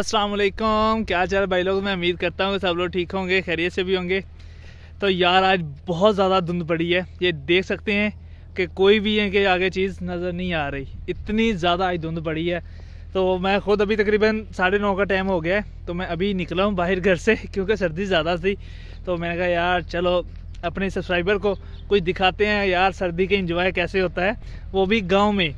असलकुम क्या चल भाई लोग मैं उम्मीद करता हूँ सब लोग ठीक होंगे खैरियत से भी होंगे तो यार आज बहुत ज़्यादा धुंध पड़ी है ये देख सकते हैं कि कोई भी है कि आगे चीज़ नज़र नहीं आ रही इतनी ज़्यादा आज धुंध पड़ी है तो मैं खुद अभी तकरीबन साढ़े नौ का टाइम हो गया है तो मैं अभी निकला हूँ बाहर घर से क्योंकि सर्दी ज़्यादा थी तो मैंने कहा यार चलो अपने सब्सक्राइबर को कुछ दिखाते हैं यार सर्दी के इंजॉय कैसे होता है वो भी गाँव में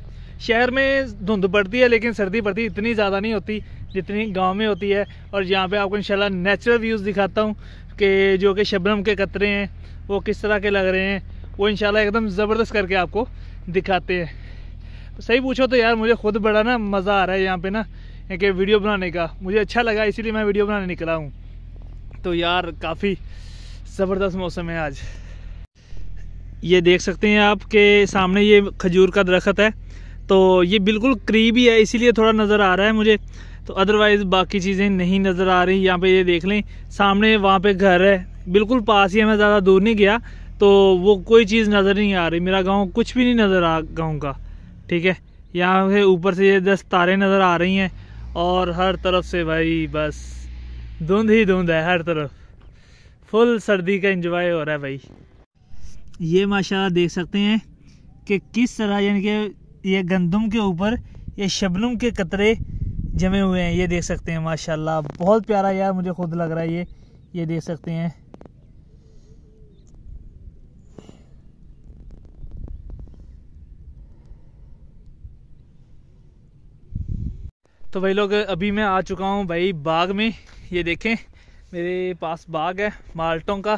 शहर में धुंध पड़ती है लेकिन सर्दी पड़ती इतनी ज़्यादा नहीं होती जितनी गांव में होती है और यहाँ पे आपको इंशाल्लाह नेचुरल व्यूज़ दिखाता हूँ कि जो कि शबनम के कतरे हैं वो किस तरह के लग रहे हैं वो इंशाल्लाह एकदम ज़बरदस्त करके आपको दिखाते हैं सही पूछो तो यार मुझे खुद बड़ा ना मज़ा आ रहा है यहाँ पर ना कि वीडियो बनाने का मुझे अच्छा लगा इसीलिए मैं वीडियो बनाने निकला हूँ तो यार काफ़ी ज़बरदस्त मौसम है आज ये देख सकते हैं आप के सामने ये खजूर का दरख्त है तो ये बिल्कुल करीब ही है इसीलिए थोड़ा नज़र आ रहा है मुझे तो अदरवाइज़ बाकी चीज़ें नहीं नज़र आ रही यहाँ पे ये देख लें सामने वहाँ पे घर है बिल्कुल पास ही है मैं ज़्यादा दूर नहीं गया तो वो कोई चीज़ नज़र नहीं आ रही मेरा गाँव कुछ भी नहीं नज़र आ गाँव का ठीक है यहाँ से ऊपर से ये दस तारे नज़र आ रही हैं और हर तरफ से भाई बस धुंध ही धुंध है हर तरफ फुल सर्दी का इंजॉय हो रहा है भाई ये माशाल्लाह देख सकते हैं कि किस तरह यानी कि ये गंदम के ऊपर ये शबनम के कतरे जमे हुए हैं ये देख सकते हैं माशाल्लाह बहुत प्यारा यार मुझे खुद लग रहा है ये ये देख सकते हैं तो भाई लोग अभी मैं आ चुका हूँ भाई बाग में ये देखें मेरे पास बाग है माल्टों का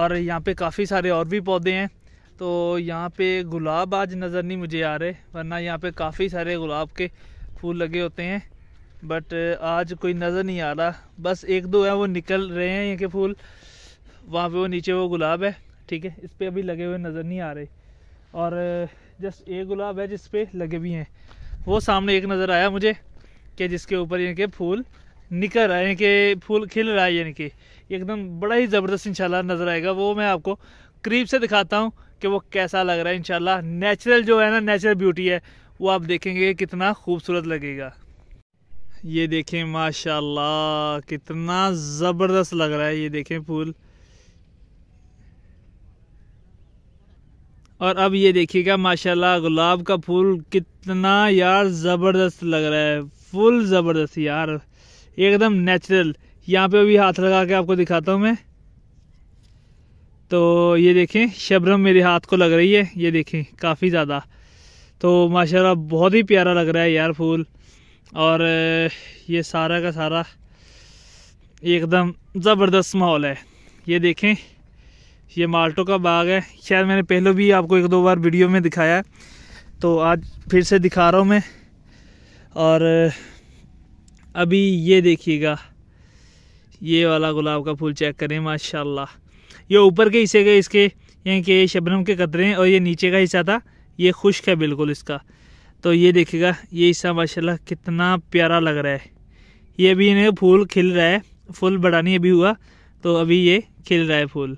और यहाँ पे काफ़ी सारे और भी पौधे हैं तो यहाँ पे गुलाब आज नज़र नहीं मुझे आ रहे वरना यहाँ पे काफ़ी सारे गुलाब के फूल लगे होते हैं बट uh, आज कोई नज़र नहीं आ रहा बस एक दो है वो निकल रहे हैं ये फूल वहाँ पे वो नीचे वो गुलाब है ठीक है इस पर अभी लगे हुए नज़र नहीं आ रहे और uh, जस्ट एक गुलाब है जिस पर लगे भी हैं वो सामने एक नज़र आया मुझे कि जिसके ऊपर ये के फूल निकल रहा है कि फूल खिल रहा है यानी कि एकदम बड़ा ही ज़बरदस्त इंशाल्लाह नज़र आएगा वो मैं आपको करीब से दिखाता हूँ कि वो कैसा लग रहा है इंशाल्लाह नेचुरल जो है ना नेचुरल ब्यूटी है वो आप देखेंगे कितना खूबसूरत लगेगा ये देखें माशाल्लाह कितना ज़बरदस्त लग रहा है ये देखें फूल और अब ये देखिएगा माशाल्लाह गुलाब का फूल कितना यार ज़बरदस्त लग रहा है फुल ज़बरदस्त यार एकदम नेचुरल यहाँ पे भी हाथ लगा के आपको दिखाता हूँ मैं तो ये देखें शबरम मेरे हाथ को लग रही है ये देखें काफ़ी ज़्यादा तो माशाल्लाह बहुत ही प्यारा लग रहा है यार फूल और ये सारा का सारा एकदम ज़बरदस्त माहौल है ये देखें ये माल्टो का बाग है शायद मैंने पहले भी आपको एक दो बार वीडियो में दिखाया है तो आज फिर से दिखा रहा हूँ मैं और अभी ये देखिएगा ये वाला गुलाब का फूल चेक करें माशाल्लाह ये ऊपर के हिस्से के इसके यानी कि शबनम के कतरे हैं और ये नीचे का हिस्सा था ये खुश्क है बिल्कुल इसका तो ये देखिएगा ये हिस्सा माशाल्लाह कितना प्यारा लग रहा है ये अभी इन्हें फूल खिल रहा है फूल बड़ा नहीं अभी हुआ तो अभी ये खिल रहा है फूल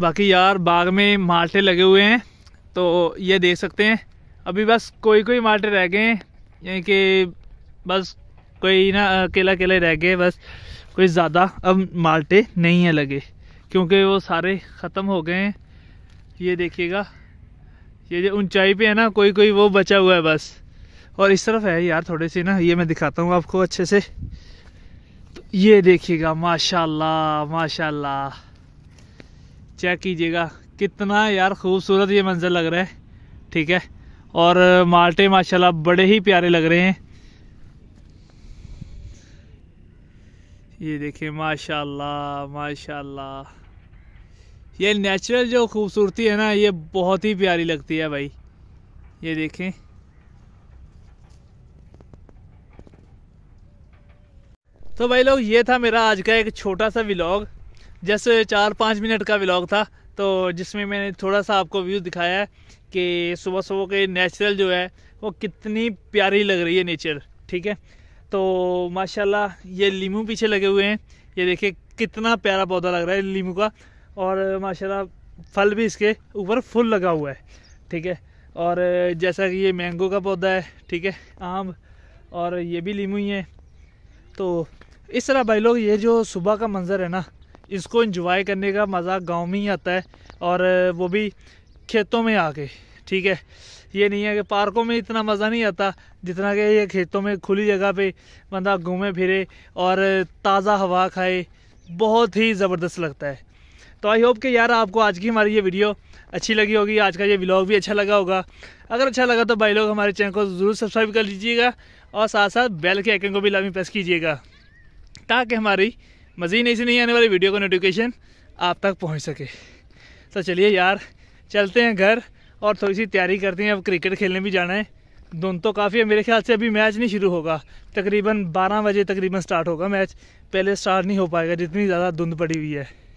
बाकी यार बाग में माल्टे लगे हुए हैं तो ये देख सकते हैं अभी बस कोई कोई माल्टे रह गए हैं यानी कि बस कोई ना अकेला अकेला रह गए बस कोई ज़्यादा अब माल्टे नहीं है लगे क्योंकि वो सारे ख़त्म हो गए हैं ये देखिएगा ये जो ऊंचाई पे है ना कोई कोई वो बचा हुआ है बस और इस तरफ है यार थोड़े से ना ये मैं दिखाता हूँ आपको अच्छे से तो ये देखिएगा माशाल्लाह माशाल्लाह चेक कीजिएगा कितना यार खूबसूरत ये मंज़र लग रहा है ठीक है और माल्टे माशाल्लाह बड़े ही प्यारे लग रहे हैं ये देखिए माशाल्लाह माशाल्लाह ये नेचुरल जो खूबसूरती है ना ये बहुत ही प्यारी लगती है भाई ये देखें तो भाई लोग ये था मेरा आज का एक छोटा सा व्लॉग जैसे चार पाँच मिनट का व्लॉग था तो जिसमें मैंने थोड़ा सा आपको व्यू दिखाया है कि सुबह सुबह के नेचुरल जो है वो कितनी प्यारी लग रही है नेचर ठीक है तो माशाल्लाह ये लीमू पीछे लगे हुए हैं ये देखिए कितना प्यारा पौधा लग रहा है लीमू का और माशाल्लाह फल भी इसके ऊपर फुल लगा हुआ है ठीक है और जैसा कि ये मैंगो का पौधा है ठीक है आम और ये भी लीमू ही है तो इस तरह भाई लोग ये जो सुबह का मंज़र है ना इसको इंजॉय करने का मज़ा गाँव में ही आता है और वो भी खेतों में आके ठीक है ये नहीं है कि पार्कों में इतना मज़ा नहीं आता जितना कि ये खेतों में खुली जगह पे बंदा घूमे फिरे और ताज़ा हवा खाए बहुत ही ज़बरदस्त लगता है तो आई होप कि यार आपको आज की हमारी ये वीडियो अच्छी लगी होगी आज का ये व्लॉग भी अच्छा लगा होगा अगर अच्छा लगा तो भाई लोग हमारे चैनल को ज़रूर सब्सक्राइब कर लीजिएगा और साथ साथ बेल के आइकन को भी लामी प्रेस कीजिएगा ताकि हमारी मज़ीद ऐसी नहीं आने वाली वीडियो का नोटिफिकेशन आप तक पहुँच सके तो चलिए यार चलते हैं घर और थोड़ी सी तैयारी करते हैं अब क्रिकेट खेलने भी जाना है धुन तो काफ़ी है मेरे ख्याल से अभी मैच नहीं शुरू होगा तकरीबन 12 बजे तकरीबन स्टार्ट होगा मैच पहले स्टार्ट नहीं हो पाएगा जितनी ज़्यादा धुंध पड़ी हुई है